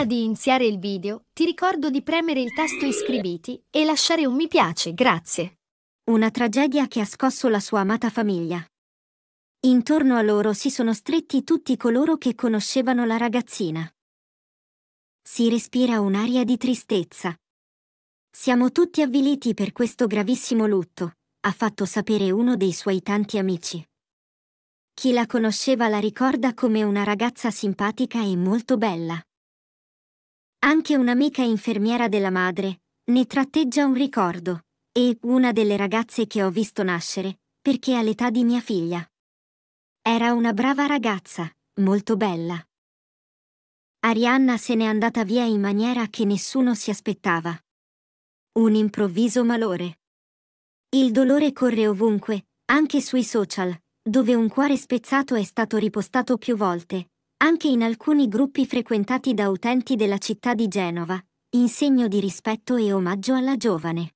Prima di iniziare il video, ti ricordo di premere il tasto iscriviti e lasciare un mi piace, grazie. Una tragedia che ha scosso la sua amata famiglia. Intorno a loro si sono stretti tutti coloro che conoscevano la ragazzina. Si respira un'aria di tristezza. Siamo tutti avviliti per questo gravissimo lutto, ha fatto sapere uno dei suoi tanti amici. Chi la conosceva la ricorda come una ragazza simpatica e molto bella. Anche un'amica infermiera della madre ne tratteggia un ricordo e una delle ragazze che ho visto nascere, perché all'età di mia figlia. Era una brava ragazza, molto bella. Arianna se n'è andata via in maniera che nessuno si aspettava. Un improvviso malore. Il dolore corre ovunque, anche sui social, dove un cuore spezzato è stato ripostato più volte, anche in alcuni gruppi frequentati da utenti della città di Genova, in segno di rispetto e omaggio alla giovane.